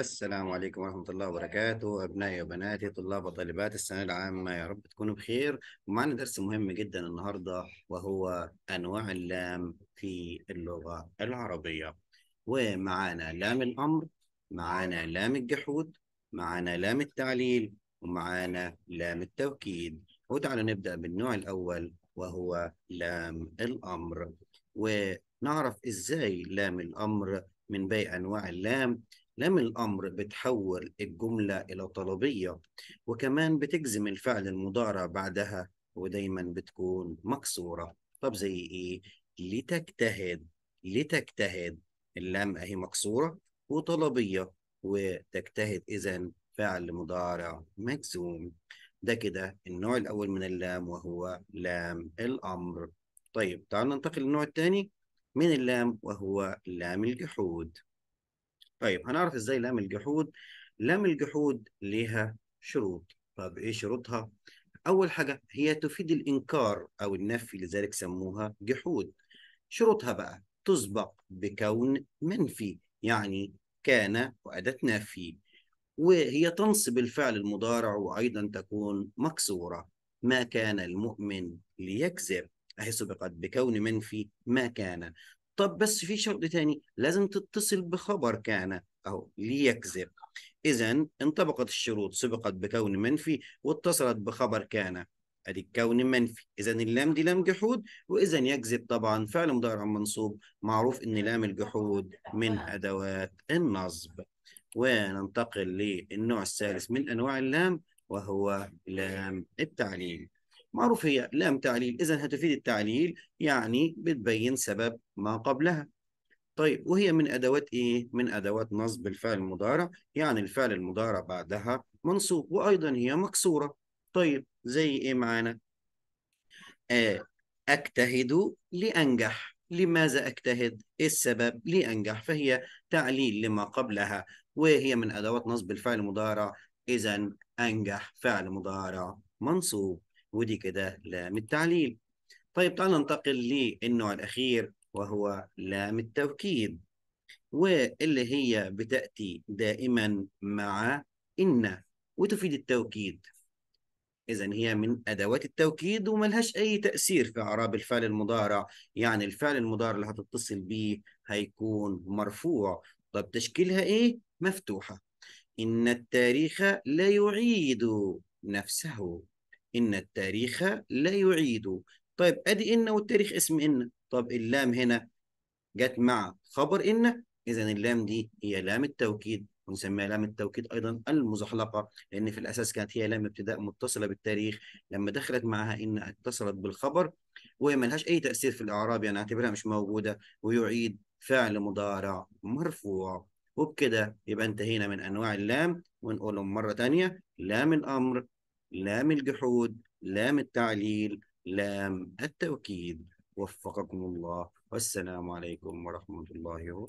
السلام عليكم ورحمة الله وبركاته أبنائي وبناتي طلاب وطالبات السنة العامة يا رب تكونوا بخير ومعنا درس مهم جدا النهاردة وهو أنواع اللام في اللغة العربية ومعانا لام الأمر معانا لام الجحود معانا لام التعليل ومعانا لام التوكيد وتعالوا نبدأ بالنوع الأول وهو لام الأمر ونعرف إزاي لام الأمر من باقي أنواع اللام لام الأمر بتحول الجملة إلى طلبية وكمان بتجزم الفعل المضارع بعدها ودايما بتكون مكسورة طب زي إيه؟ لتجتهد لتجتهد اللام أهي مكسورة وطلبية وتجتهد إذا فعل مضارع مجزوم ده كده النوع الأول من اللام وهو لام الأمر طيب تعال ننتقل للنوع الثاني من اللام وهو لام الجحود طيب هنعرف ازاي لام الجحود لام الجحود ليها شروط طب ايه شروطها اول حاجه هي تفيد الانكار او النفي لذلك سموها جحود شروطها بقى تسبق بكون منفي يعني كان وأداة نفي وهي تنصب الفعل المضارع وأيضا تكون مكسورة ما كان المؤمن ليكذب أهي سبقت بكون منفي ما كان طب بس في شرط تاني لازم تتصل بخبر كان أو ليكذب إذا انطبقت الشروط سبقت بكون منفي واتصلت بخبر كان ادي الكون منفي اذا اللام دي لام جحود واذا يكذب طبعا فعل مضارع منصوب معروف ان لام الجحود من ادوات النصب وننتقل للنوع الثالث من انواع اللام وهو لام التعليل معروف هي لام تعليل إذا هتفيد التعليل يعني بتبين سبب ما قبلها طيب وهي من أدوات إيه؟ من أدوات نصب الفعل المضارع يعني الفعل المضارع بعدها منصوب وأيضا هي مكسورة طيب زي إيه معانا؟ آه أجتهد لأنجح لماذا أجتهد؟ إيه السبب؟ لأنجح فهي تعليل لما قبلها وهي من أدوات نصب الفعل المضارع إذا أنجح فعل مضارع منصوب ودي كده لام التعليل طيب تعال ننتقل للنوع الأخير وهو لام التوكيد واللي هي بتأتي دائما مع إن وتفيد التوكيد إذا هي من أدوات التوكيد وملهاش أي تأثير في أعراب الفعل المضارع يعني الفعل المضارع اللي هتتصل بيه هيكون مرفوع طب تشكيلها إيه؟ مفتوحة إن التاريخ لا يعيد نفسه إن التاريخ لا يعيد طيب أدي إن والتاريخ اسم إن طب اللام هنا جت مع خبر إن إذا اللام دي هي لام التوكيد ونسميها لام التوكيد ايضا المزحلقه لان في الاساس كانت هي لام ابتداء متصله بالتاريخ لما دخلت معها ان اتصلت بالخبر وهي ملهاش اي تاثير في الاعراب يعني اعتبرها مش موجوده ويعيد فعل مضارع مرفوع وبكده يبقى انتهينا من انواع اللام ونقولهم مره تانية لام الامر لام الجحود لام التعليل لام التوكيد وفقكم الله والسلام عليكم ورحمة الله وبركاته